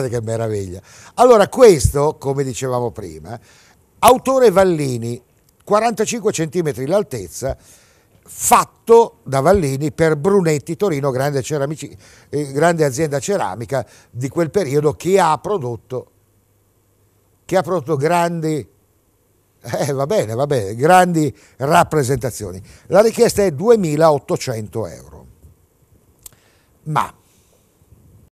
Guardate che meraviglia. Allora, questo, come dicevamo prima, autore Vallini, 45 cm l'altezza, fatto da Vallini per Brunetti Torino, grande, ceramici, eh, grande azienda ceramica di quel periodo che ha prodotto, che ha prodotto grandi, eh, va bene, va bene, grandi rappresentazioni. La richiesta è 2.800 euro. Ma